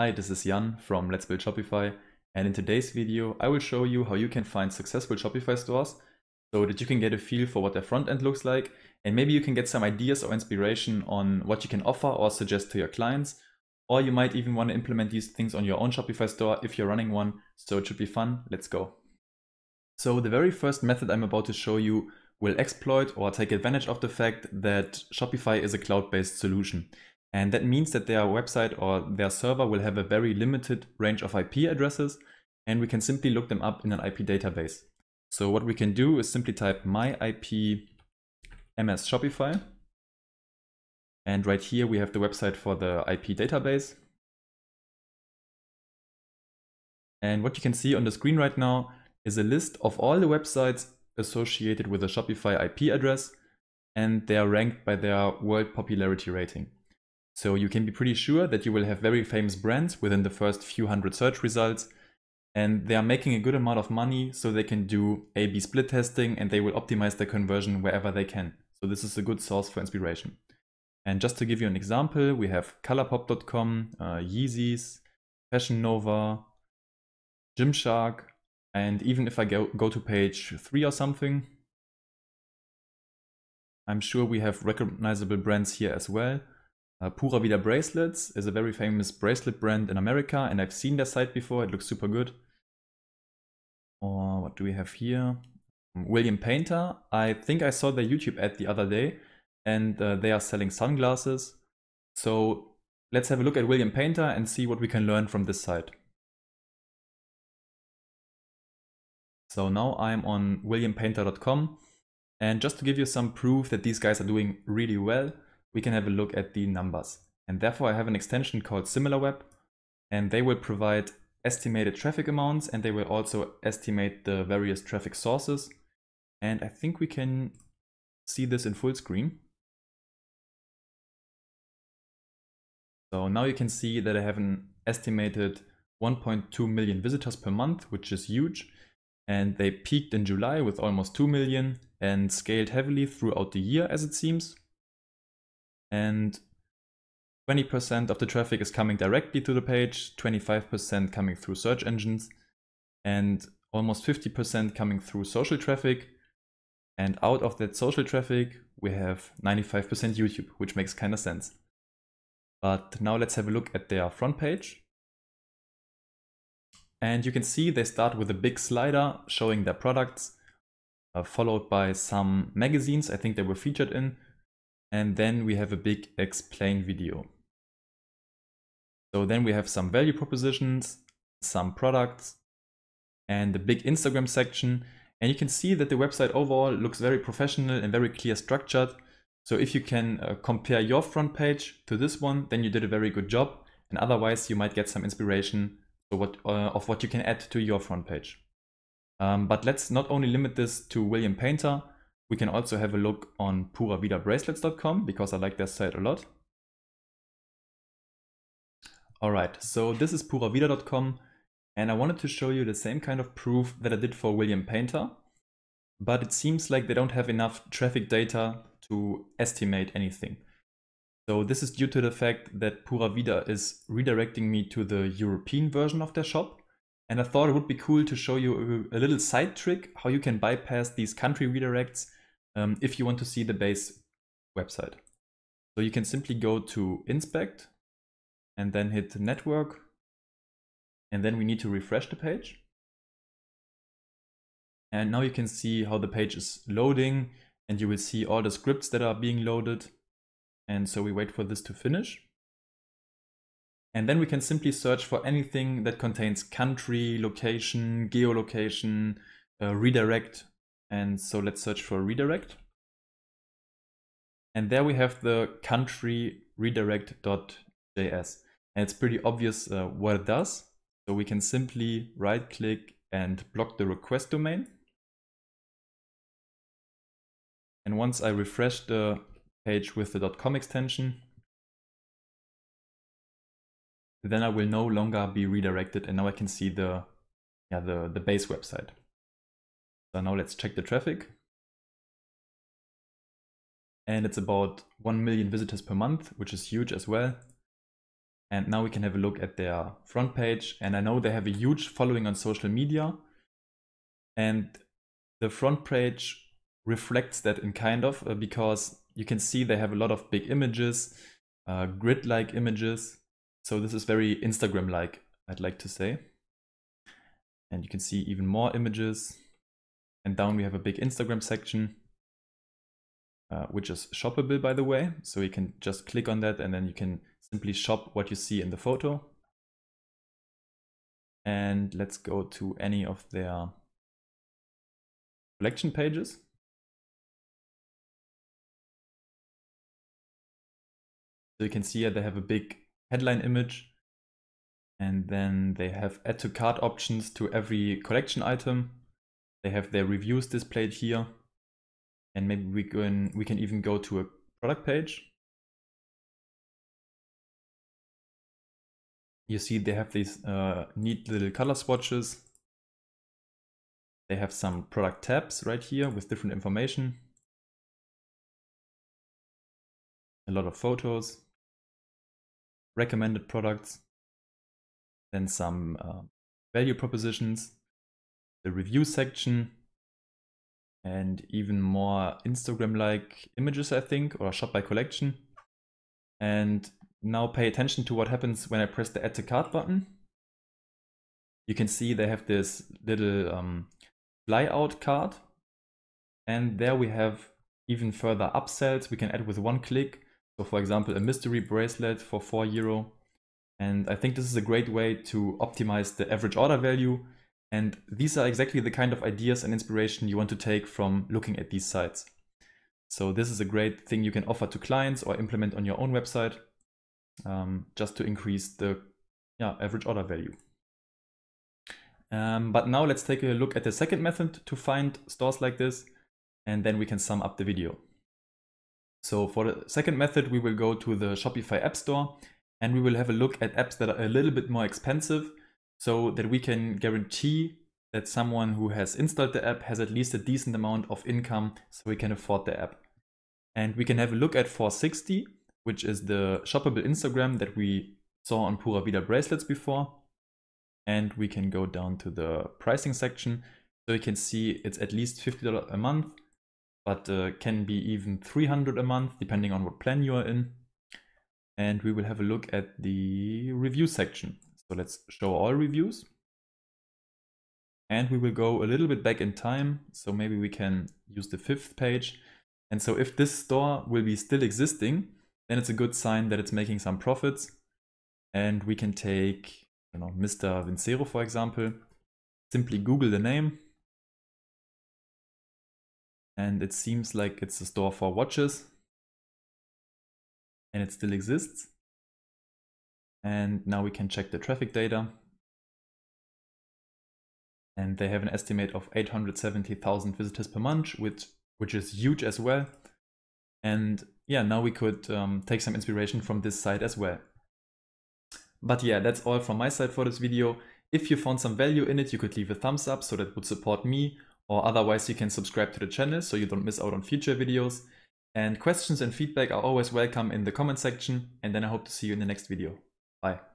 Hi, this is Jan from Let's Build Shopify and in today's video I will show you how you can find successful Shopify stores so that you can get a feel for what their front end looks like and maybe you can get some ideas or inspiration on what you can offer or suggest to your clients or you might even want to implement these things on your own Shopify store if you're running one so it should be fun, let's go. So the very first method I'm about to show you will exploit or take advantage of the fact that Shopify is a cloud-based solution. And that means that their website or their server will have a very limited range of IP addresses, and we can simply look them up in an IP database. So what we can do is simply type my IP ms Shopify. And right here we have the website for the IP database. And what you can see on the screen right now is a list of all the websites associated with a Shopify IP address, and they are ranked by their world popularity rating. So you can be pretty sure that you will have very famous brands within the first few hundred search results. And they are making a good amount of money, so they can do A-B split testing and they will optimize their conversion wherever they can. So this is a good source for inspiration. And just to give you an example, we have Colourpop.com, uh, Yeezys, Fashion Nova, Gymshark, and even if I go, go to page 3 or something, I'm sure we have recognizable brands here as well. Uh, Pura Vida Bracelets is a very famous bracelet brand in America, and I've seen their site before. It looks super good. Or uh, what do we have here? Mm, william Painter. I think I saw their YouTube ad the other day, and uh, they are selling sunglasses. So let's have a look at William Painter and see what we can learn from this site. So now I'm on williampainter.com. And just to give you some proof that these guys are doing really well, we can have a look at the numbers. And therefore I have an extension called SimilarWeb and they will provide estimated traffic amounts and they will also estimate the various traffic sources. And I think we can see this in full screen. So now you can see that I have an estimated 1.2 million visitors per month, which is huge. And they peaked in July with almost 2 million and scaled heavily throughout the year as it seems, and 20% of the traffic is coming directly to the page, 25% coming through search engines, and almost 50% coming through social traffic. And out of that social traffic, we have 95% YouTube, which makes kind of sense. But now let's have a look at their front page. And you can see they start with a big slider showing their products, uh, followed by some magazines I think they were featured in, and then we have a big explain video. So then we have some value propositions, some products, and the big Instagram section. And you can see that the website overall looks very professional and very clear structured. So if you can uh, compare your front page to this one, then you did a very good job. And otherwise, you might get some inspiration what, uh, of what you can add to your front page. Um, but let's not only limit this to William Painter, we can also have a look on puravidabracelets.com because I like their site a lot. All right, so this is puravida.com and I wanted to show you the same kind of proof that I did for William Painter, but it seems like they don't have enough traffic data to estimate anything. So this is due to the fact that Puravida is redirecting me to the European version of their shop. And I thought it would be cool to show you a little side trick how you can bypass these country redirects um, if you want to see the base website. So you can simply go to inspect and then hit network. And then we need to refresh the page. And now you can see how the page is loading and you will see all the scripts that are being loaded. And so we wait for this to finish. And then we can simply search for anything that contains country, location, geolocation, uh, redirect, and so let's search for redirect. And there we have the country redirect.js. And it's pretty obvious uh, what it does. So we can simply right click and block the request domain. And once I refresh the page with the .com extension, then I will no longer be redirected and now I can see the yeah the, the base website. So now let's check the traffic. And it's about 1 million visitors per month, which is huge as well. And now we can have a look at their front page. And I know they have a huge following on social media. And the front page reflects that in kind of uh, because you can see they have a lot of big images, uh, grid like images. So this is very Instagram like, I'd like to say. And you can see even more images. And down we have a big Instagram section, uh, which is shoppable, by the way. So you can just click on that and then you can simply shop what you see in the photo. And let's go to any of their collection pages. So you can see here they have a big headline image and then they have add to cart options to every collection item. They have their reviews displayed here. And maybe we can, we can even go to a product page. You see they have these uh, neat little color swatches. They have some product tabs right here with different information. A lot of photos, recommended products, then some uh, value propositions, the review section and even more Instagram-like images, I think, or shop by collection. And now pay attention to what happens when I press the add to cart button. You can see they have this little um, flyout card. And there we have even further upsells we can add with one click. So for example, a mystery bracelet for 4 euro. And I think this is a great way to optimize the average order value and these are exactly the kind of ideas and inspiration you want to take from looking at these sites. So this is a great thing you can offer to clients or implement on your own website um, just to increase the yeah, average order value. Um, but now let's take a look at the second method to find stores like this, and then we can sum up the video. So for the second method, we will go to the Shopify App Store and we will have a look at apps that are a little bit more expensive so that we can guarantee that someone who has installed the app has at least a decent amount of income so we can afford the app. And we can have a look at 460, which is the shoppable Instagram that we saw on Pura Vida bracelets before. And we can go down to the pricing section. So you can see it's at least $50 a month, but uh, can be even 300 a month, depending on what plan you are in. And we will have a look at the review section. So let's show all reviews. And we will go a little bit back in time. So maybe we can use the fifth page. And so if this store will be still existing, then it's a good sign that it's making some profits. And we can take, you know, Mr. Vincero, for example, simply Google the name. And it seems like it's a store for watches. And it still exists. And now we can check the traffic data. And they have an estimate of 870,000 visitors per month, which, which is huge as well. And yeah, now we could um, take some inspiration from this site as well. But yeah, that's all from my side for this video. If you found some value in it, you could leave a thumbs up so that would support me or otherwise you can subscribe to the channel so you don't miss out on future videos. And questions and feedback are always welcome in the comment section and then I hope to see you in the next video. Bye.